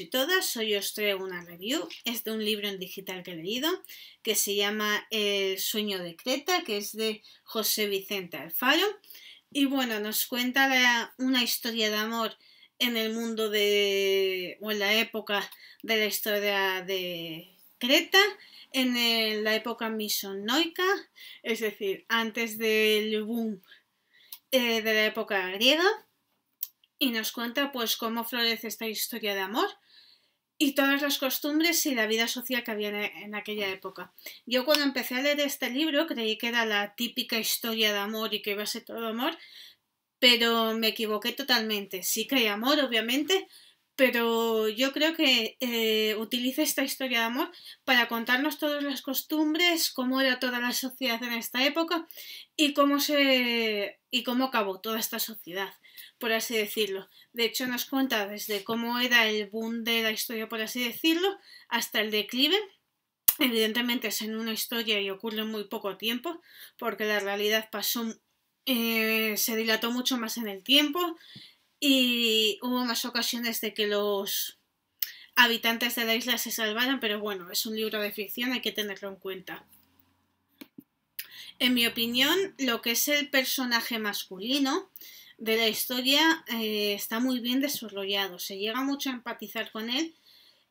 y todas, hoy os traigo una review, es de un libro en digital que he leído, que se llama El sueño de Creta, que es de José Vicente Alfaro, y bueno, nos cuenta una historia de amor en el mundo de, o en la época de la historia de Creta, en la época misonoica, es decir, antes del boom eh, de la época griega, y nos cuenta pues cómo florece esta historia de amor y todas las costumbres y la vida social que había en aquella época. Yo cuando empecé a leer este libro creí que era la típica historia de amor y que iba a ser todo amor, pero me equivoqué totalmente. Sí que hay amor, obviamente, pero yo creo que eh, utiliza esta historia de amor para contarnos todas las costumbres, cómo era toda la sociedad en esta época y cómo se y cómo acabó toda esta sociedad, por así decirlo. De hecho, nos cuenta desde cómo era el boom de la historia, por así decirlo, hasta el declive. Evidentemente es en una historia y ocurre en muy poco tiempo, porque la realidad pasó eh, se dilató mucho más en el tiempo. Y hubo más ocasiones de que los habitantes de la isla se salvaran, pero bueno, es un libro de ficción, hay que tenerlo en cuenta. En mi opinión, lo que es el personaje masculino de la historia eh, está muy bien desarrollado, se llega mucho a empatizar con él,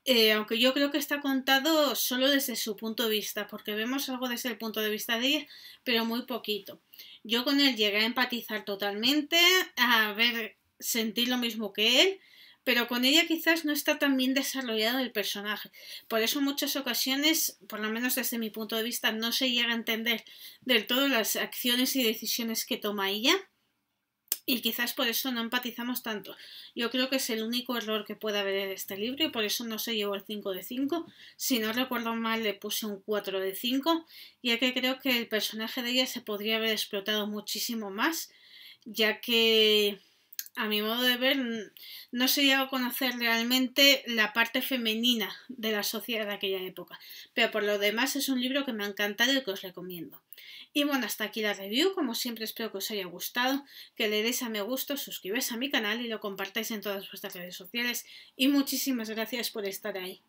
eh, aunque yo creo que está contado solo desde su punto de vista, porque vemos algo desde el punto de vista de ella, pero muy poquito. Yo con él llegué a empatizar totalmente, a ver sentir lo mismo que él, pero con ella quizás no está tan bien desarrollado el personaje. Por eso en muchas ocasiones, por lo menos desde mi punto de vista, no se llega a entender del todo las acciones y decisiones que toma ella. Y quizás por eso no empatizamos tanto. Yo creo que es el único error que puede haber en este libro y por eso no se llevó el 5 de 5. Si no recuerdo mal le puse un 4 de 5, ya que creo que el personaje de ella se podría haber explotado muchísimo más, ya que a mi modo de ver, no se llegó a conocer realmente la parte femenina de la sociedad de aquella época. Pero por lo demás es un libro que me ha encantado y que os recomiendo. Y bueno, hasta aquí la review. Como siempre espero que os haya gustado, que le deis a me gusto, suscribáis a mi canal y lo compartáis en todas vuestras redes sociales. Y muchísimas gracias por estar ahí.